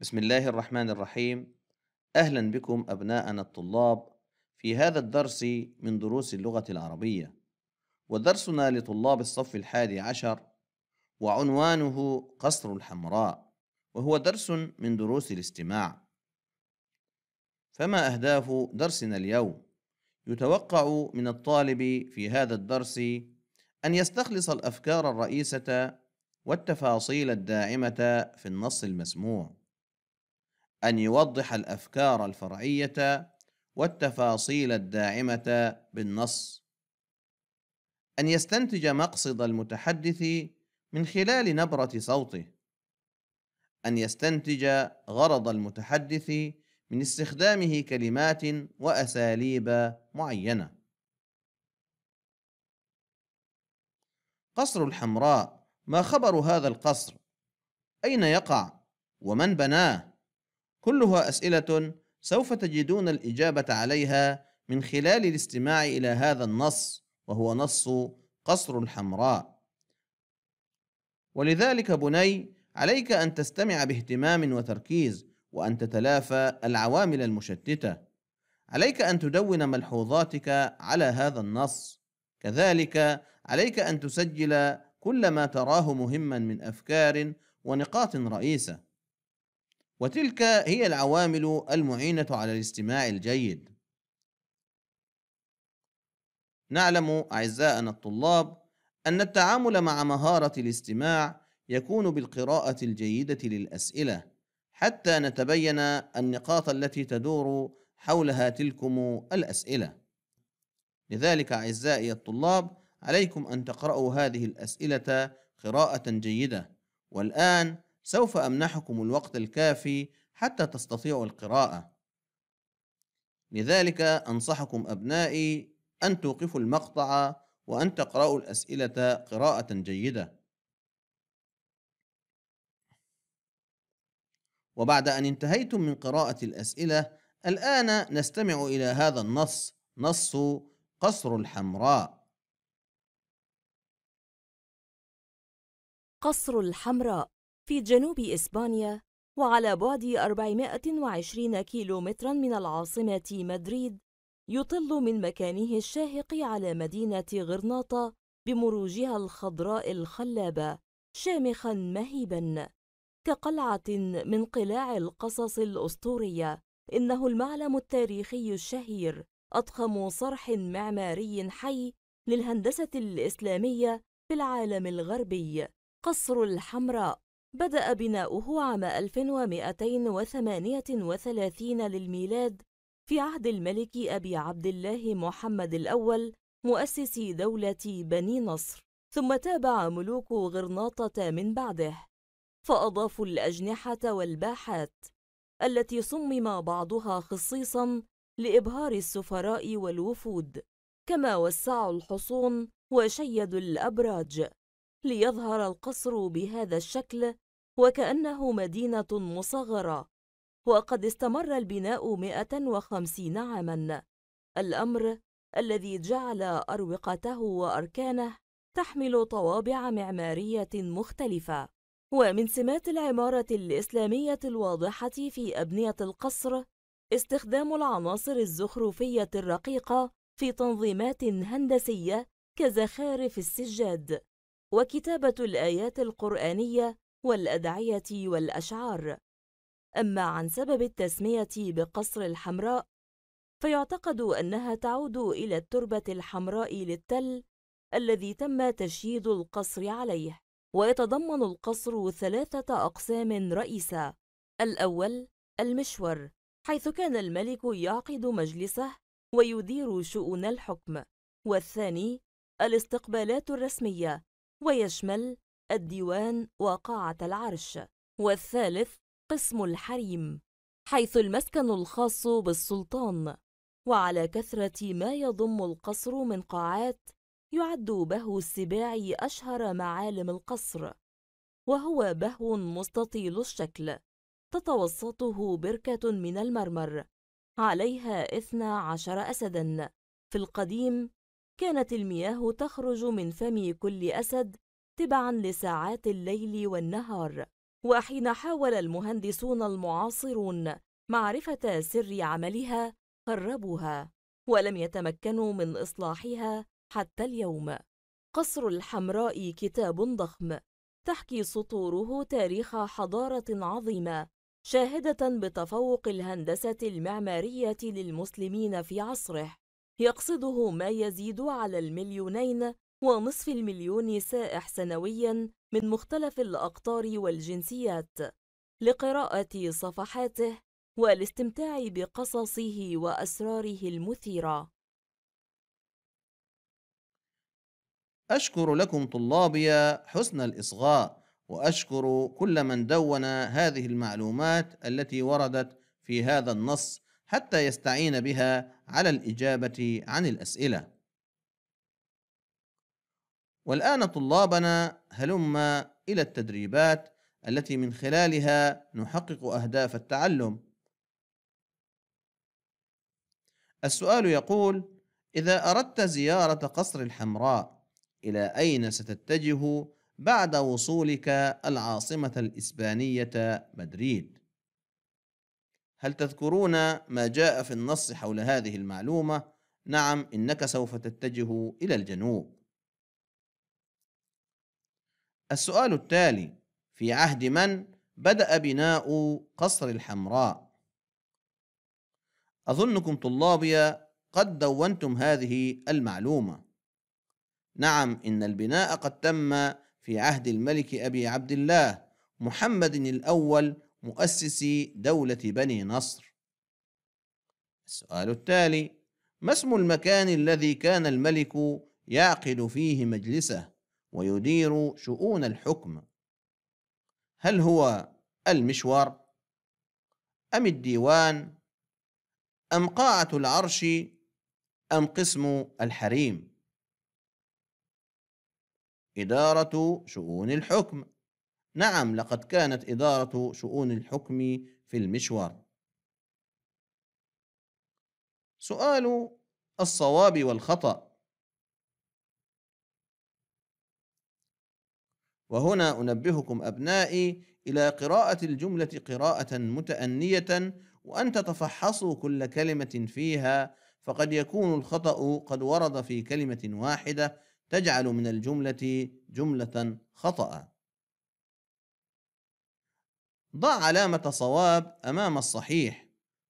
بسم الله الرحمن الرحيم أهلا بكم أبناءنا الطلاب في هذا الدرس من دروس اللغة العربية ودرسنا لطلاب الصف الحادي عشر وعنوانه قصر الحمراء وهو درس من دروس الاستماع فما أهداف درسنا اليوم؟ يتوقع من الطالب في هذا الدرس أن يستخلص الأفكار الرئيسة والتفاصيل الداعمة في النص المسموع ان يوضح الافكار الفرعيه والتفاصيل الداعمه بالنص ان يستنتج مقصد المتحدث من خلال نبره صوته ان يستنتج غرض المتحدث من استخدامه كلمات واساليب معينه قصر الحمراء ما خبر هذا القصر اين يقع ومن بناه كلها اسئله سوف تجدون الاجابه عليها من خلال الاستماع الى هذا النص وهو نص قصر الحمراء ولذلك بني عليك ان تستمع باهتمام وتركيز وان تتلافى العوامل المشتته عليك ان تدون ملحوظاتك على هذا النص كذلك عليك ان تسجل كل ما تراه مهما من افكار ونقاط رئيسه وتلك هي العوامل المعينة على الاستماع الجيد نعلم أعزائنا الطلاب أن التعامل مع مهارة الاستماع يكون بالقراءة الجيدة للأسئلة حتى نتبين النقاط التي تدور حولها تلكم الأسئلة لذلك أعزائي الطلاب عليكم أن تقرأوا هذه الأسئلة قراءة جيدة والآن سوف أمنحكم الوقت الكافي حتى تستطيعوا القراءة لذلك أنصحكم أبنائي أن توقفوا المقطع وأن تقرأوا الأسئلة قراءة جيدة وبعد أن انتهيتم من قراءة الأسئلة الآن نستمع إلى هذا النص نص قصر الحمراء قصر الحمراء في جنوب إسبانيا وعلى بعد 420 كيلومترا من العاصمة مدريد يطل من مكانه الشاهق على مدينة غرناطة بمروجها الخضراء الخلابة شامخا مهيبا كقلعة من قلاع القصص الأسطورية إنه المعلم التاريخي الشهير أضخم صرح معماري حي للهندسة الإسلامية في العالم الغربي قصر الحمراء بدأ بناؤه عام 1238 للميلاد في عهد الملك أبي عبد الله محمد الأول مؤسس دولة بني نصر ثم تابع ملوك غرناطة من بعده فأضافوا الأجنحة والباحات التي صمم بعضها خصيصاً لإبهار السفراء والوفود كما وسعوا الحصون وشيدوا الأبراج ليظهر القصر بهذا الشكل وكأنه مدينة مصغرة وقد استمر البناء 150 عاماً الأمر الذي جعل أروقته وأركانه تحمل طوابع معمارية مختلفة ومن سمات العمارة الإسلامية الواضحة في أبنية القصر استخدام العناصر الزخرفية الرقيقة في تنظيمات هندسية كزخارف السجاد وكتابة الآيات القرآنية والأدعية والأشعار أما عن سبب التسمية بقصر الحمراء فيعتقد أنها تعود إلى التربة الحمراء للتل الذي تم تشييد القصر عليه ويتضمن القصر ثلاثة أقسام رئيسة الأول المشور حيث كان الملك يعقد مجلسه ويدير شؤون الحكم والثاني الاستقبالات الرسمية ويشمل الديوان وقاعة العرش والثالث قسم الحريم حيث المسكن الخاص بالسلطان وعلى كثرة ما يضم القصر من قاعات يعد بهو السباع أشهر معالم القصر وهو بهو مستطيل الشكل تتوسطه بركة من المرمر عليها إثنى عشر أسداً في القديم كانت المياه تخرج من فم كل أسد تبعا لساعات الليل والنهار وحين حاول المهندسون المعاصرون معرفة سر عملها خربوها ولم يتمكنوا من إصلاحها حتى اليوم قصر الحمراء كتاب ضخم تحكي سطوره تاريخ حضارة عظيمة شاهدة بتفوق الهندسة المعمارية للمسلمين في عصره يقصده ما يزيد على المليونين ونصف المليون سائح سنويا من مختلف الأقطار والجنسيات لقراءة صفحاته والاستمتاع بقصصه وأسراره المثيرة أشكر لكم طلابي حسن الإصغاء وأشكر كل من دون هذه المعلومات التي وردت في هذا النص حتى يستعين بها على الإجابة عن الأسئلة والآن طلابنا هلم إلى التدريبات التي من خلالها نحقق أهداف التعلم السؤال يقول إذا أردت زيارة قصر الحمراء إلى أين ستتجه بعد وصولك العاصمة الإسبانية مدريد؟ هل تذكرون ما جاء في النص حول هذه المعلومة؟ نعم إنك سوف تتجه إلى الجنوب. السؤال التالي: في عهد من بدأ بناء قصر الحمراء؟ أظنكم طلابي قد دونتم هذه المعلومة. نعم إن البناء قد تم في عهد الملك أبي عبد الله محمد الأول مؤسسي دولة بني نصر السؤال التالي ما اسم المكان الذي كان الملك يعقد فيه مجلسه ويدير شؤون الحكم هل هو المشوار أم الديوان أم قاعة العرش أم قسم الحريم إدارة شؤون الحكم نعم لقد كانت إدارة شؤون الحكم في المشوار سؤال الصواب والخطأ وهنا أنبهكم أبنائي إلى قراءة الجملة قراءة متأنية وأن تتفحصوا كل كلمة فيها فقد يكون الخطأ قد ورد في كلمة واحدة تجعل من الجملة جملة خطأ ضع علامة صواب أمام الصحيح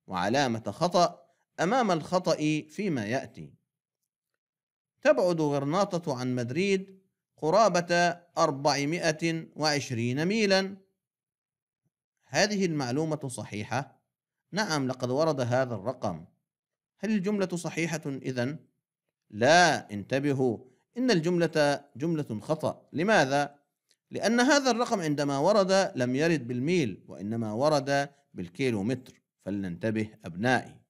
وعلامة خطأ أمام الخطأ فيما يأتي تبعد غرناطة عن مدريد قرابة 420 ميلا هذه المعلومة صحيحة؟ نعم لقد ورد هذا الرقم هل الجملة صحيحة إذا؟ لا انتبهوا إن الجملة جملة خطأ لماذا؟ لأن هذا الرقم عندما ورد لم يرد بالميل وإنما ورد بالكيلومتر فلننتبه أبنائي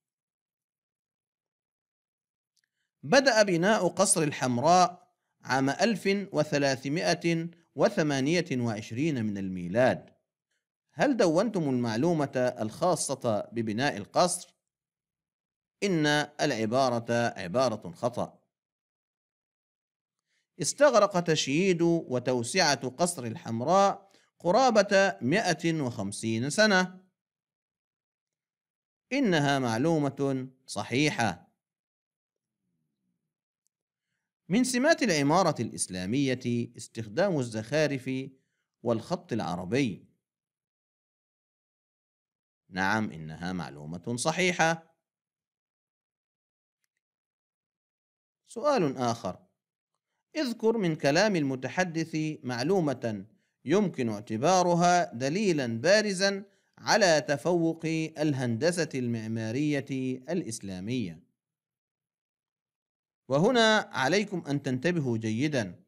بدأ بناء قصر الحمراء عام 1328 من الميلاد هل دونتم المعلومة الخاصة ببناء القصر؟ إن العبارة عبارة خطأ استغرق تشييد وتوسعة قصر الحمراء قرابة 150 سنة إنها معلومة صحيحة من سمات العمارة الإسلامية استخدام الزخارف والخط العربي نعم إنها معلومة صحيحة سؤال آخر اذكر من كلام المتحدث معلومة يمكن اعتبارها دليلا بارزا على تفوق الهندسة المعمارية الإسلامية. وهنا عليكم أن تنتبهوا جيدا،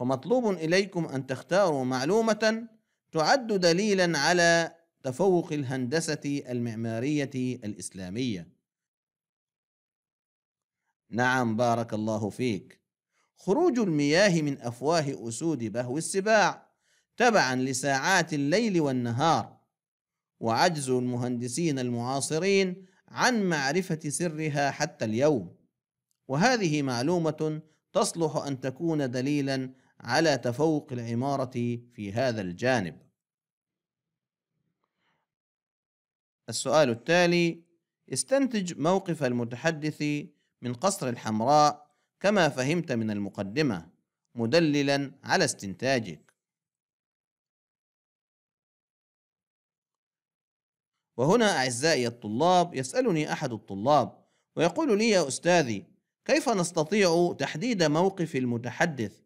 فمطلوب إليكم أن تختاروا معلومة تعد دليلا على تفوق الهندسة المعمارية الإسلامية. نعم بارك الله فيك. خروج المياه من أفواه أسود بهو السباع تبعا لساعات الليل والنهار وعجز المهندسين المعاصرين عن معرفة سرها حتى اليوم وهذه معلومة تصلح أن تكون دليلا على تفوق العمارة في هذا الجانب السؤال التالي استنتج موقف المتحدث من قصر الحمراء كما فهمت من المقدمة مدللا على استنتاجك وهنا أعزائي الطلاب يسألني أحد الطلاب ويقول لي يا أستاذي كيف نستطيع تحديد موقف المتحدث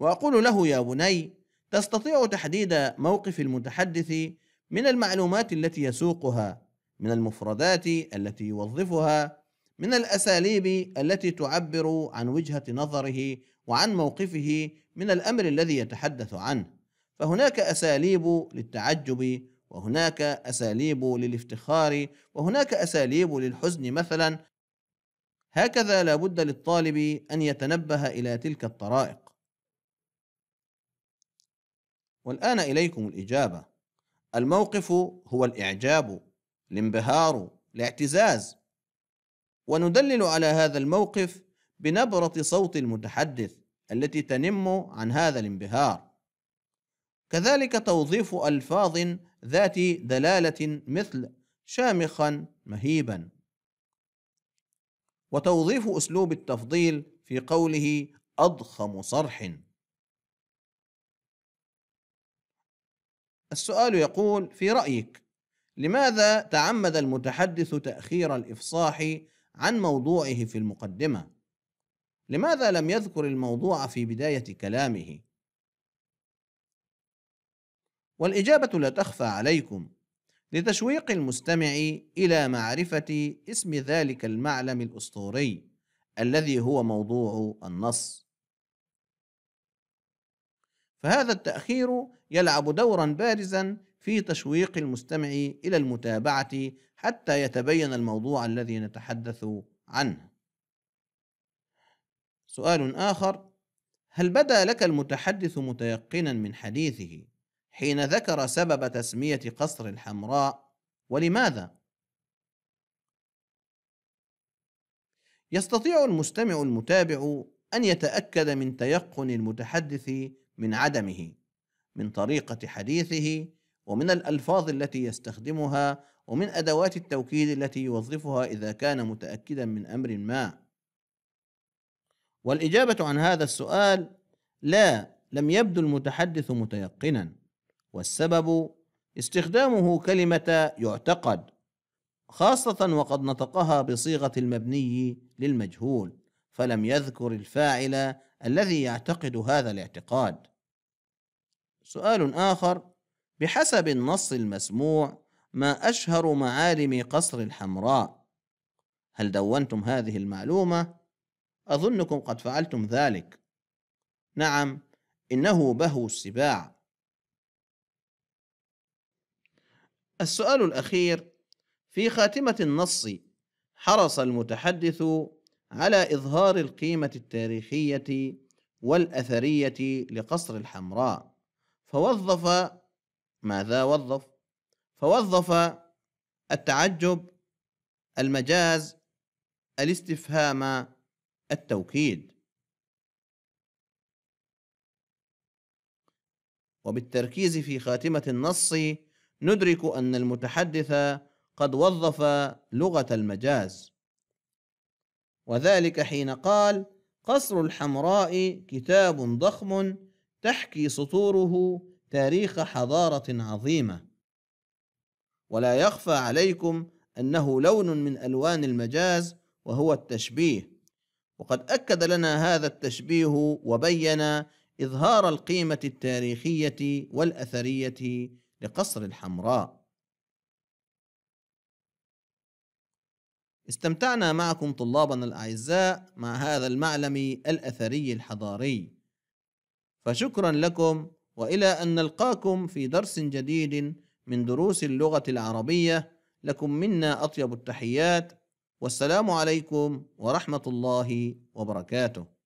وأقول له يا بني تستطيع تحديد موقف المتحدث من المعلومات التي يسوقها من المفردات التي يوظفها من الاساليب التي تعبر عن وجهه نظره وعن موقفه من الامر الذي يتحدث عنه فهناك اساليب للتعجب وهناك اساليب للافتخار وهناك اساليب للحزن مثلا هكذا لابد للطالب ان يتنبه الى تلك الطرائق والان اليكم الاجابه الموقف هو الاعجاب الانبهار الاعتزاز وندلل على هذا الموقف بنبرة صوت المتحدث التي تنم عن هذا الانبهار كذلك توظيف ألفاظ ذات دلالة مثل شامخا مهيبا وتوظيف أسلوب التفضيل في قوله أضخم صرح السؤال يقول في رأيك لماذا تعمد المتحدث تأخير الإفصاح عن موضوعه في المقدمه لماذا لم يذكر الموضوع في بدايه كلامه والاجابه لا تخفى عليكم لتشويق المستمع الى معرفه اسم ذلك المعلم الاسطوري الذي هو موضوع النص فهذا التاخير يلعب دورا بارزا في تشويق المستمع الى المتابعه حتى يتبين الموضوع الذي نتحدث عنه سؤال آخر هل بدا لك المتحدث متيقنا من حديثه حين ذكر سبب تسمية قصر الحمراء ولماذا؟ يستطيع المستمع المتابع أن يتأكد من تيقن المتحدث من عدمه من طريقة حديثه ومن الألفاظ التي يستخدمها ومن أدوات التوكيد التي يوظفها إذا كان متأكدا من أمر ما والإجابة عن هذا السؤال لا لم يبدو المتحدث متيقنا والسبب استخدامه كلمة يعتقد خاصة وقد نطقها بصيغة المبني للمجهول فلم يذكر الفاعل الذي يعتقد هذا الاعتقاد. سؤال آخر بحسب النص المسموع ما أشهر معالم قصر الحمراء هل دونتم هذه المعلومة؟ أظنكم قد فعلتم ذلك نعم إنه بهو السباع السؤال الأخير في خاتمة النص حرص المتحدث على إظهار القيمة التاريخية والأثرية لقصر الحمراء فوظف ماذا وظف؟ فوظف التعجب المجاز الاستفهام التوكيد وبالتركيز في خاتمة النص ندرك أن المتحدث قد وظف لغة المجاز وذلك حين قال قصر الحمراء كتاب ضخم تحكي سطوره تاريخ حضارة عظيمة ولا يخفى عليكم انه لون من الوان المجاز وهو التشبيه وقد اكد لنا هذا التشبيه وبين اظهار القيمه التاريخيه والاثريه لقصر الحمراء استمتعنا معكم طلابنا الاعزاء مع هذا المعلم الاثري الحضاري فشكرا لكم والى ان نلقاكم في درس جديد من دروس اللغة العربية لكم منا أطيب التحيات والسلام عليكم ورحمة الله وبركاته